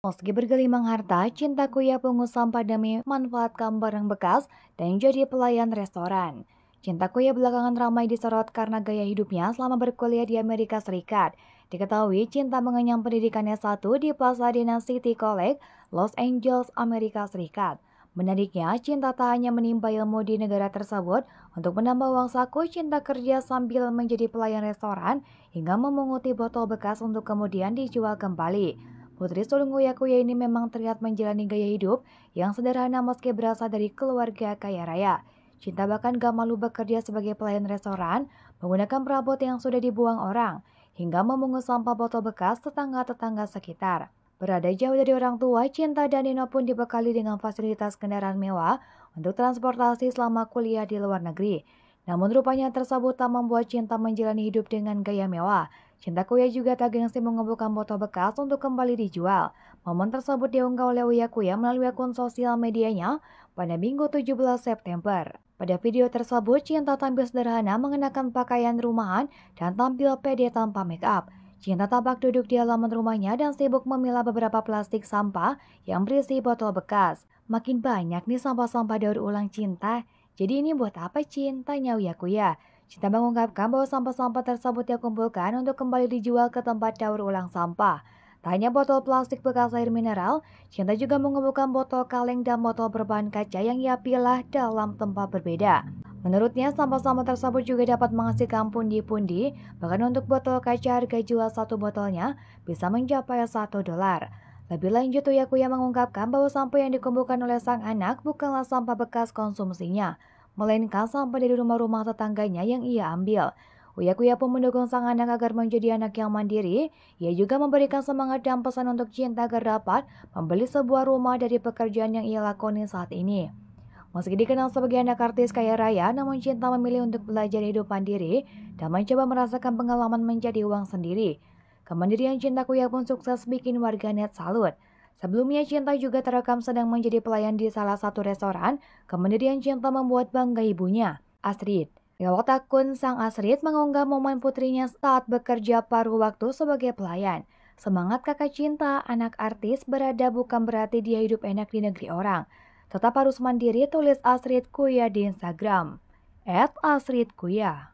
Meski bergelimang harta, cinta Kuya pengusaha Sampadami manfaatkan barang bekas dan jadi pelayan restoran. Cinta Kuya belakangan ramai disorot karena gaya hidupnya selama berkuliah di Amerika Serikat. Diketahui Cinta mengenyam pendidikannya satu di Pasadena City College, Los Angeles, Amerika Serikat. Menariknya, Cinta tak hanya menimba ilmu di negara tersebut, untuk menambah uang saku, Cinta kerja sambil menjadi pelayan restoran hingga memunguti botol bekas untuk kemudian dijual kembali. Putri sulung Uyakuya ini memang terlihat menjalani gaya hidup yang sederhana meski berasal dari keluarga kaya raya. Cinta bahkan gak malu bekerja sebagai pelayan restoran, menggunakan perabot yang sudah dibuang orang, hingga memungut sampah botol bekas tetangga-tetangga sekitar. Berada jauh dari orang tua, Cinta dan Nino pun dibekali dengan fasilitas kendaraan mewah untuk transportasi selama kuliah di luar negeri. Namun rupanya tersebut tak membuat Cinta menjalani hidup dengan gaya mewah ya juga tak gengsi mengumpulkan botol bekas untuk kembali dijual. Momen tersebut diunggah oleh Uyakuya melalui akun sosial medianya pada minggu 17 September. Pada video tersebut, Cinta tampil sederhana mengenakan pakaian rumahan dan tampil pede tanpa make up. Cinta tampak duduk di halaman rumahnya dan sibuk memilah beberapa plastik sampah yang berisi botol bekas. Makin banyak nih sampah-sampah daur ulang Cinta. Jadi ini buat apa Cinta Uyakuya? Cinta mengungkapkan bahwa sampah-sampah tersebut ia kumpulkan untuk kembali dijual ke tempat daur ulang sampah. Tak hanya botol plastik bekas air mineral, Cinta juga mengumpulkan botol kaleng dan botol berbahan kaca yang ia pilah dalam tempat berbeda. Menurutnya, sampah-sampah tersebut juga dapat menghasilkan pundi-pundi, bahkan untuk botol kaca harga jual satu botolnya bisa mencapai satu dolar. Lebih lanjut, Uyakuya mengungkapkan bahwa sampah yang dikumpulkan oleh sang anak bukanlah sampah bekas konsumsinya, melainkan sampah dari rumah-rumah tetangganya yang ia ambil. Uyakuya pun mendukung sang anak agar menjadi anak yang mandiri. Ia juga memberikan semangat dan pesan untuk cinta agar dapat membeli sebuah rumah dari pekerjaan yang ia lakoni saat ini. Meski dikenal sebagai anak artis kaya raya, namun Cinta memilih untuk belajar hidup mandiri dan mencoba merasakan pengalaman menjadi uang sendiri. Kemandirian Cinta Kuya pun sukses bikin warganet salut. Sebelumnya, Cinta juga terekam sedang menjadi pelayan di salah satu restoran. Kemudian Cinta membuat bangga ibunya, Astrid. Lewat akun sang Astrid mengunggah momen putrinya saat bekerja paruh waktu sebagai pelayan. Semangat kakak cinta, anak artis berada bukan berarti dia hidup enak di negeri orang. Tetap harus mandiri tulis Astrid Kuya di Instagram. At Astrid Kuya.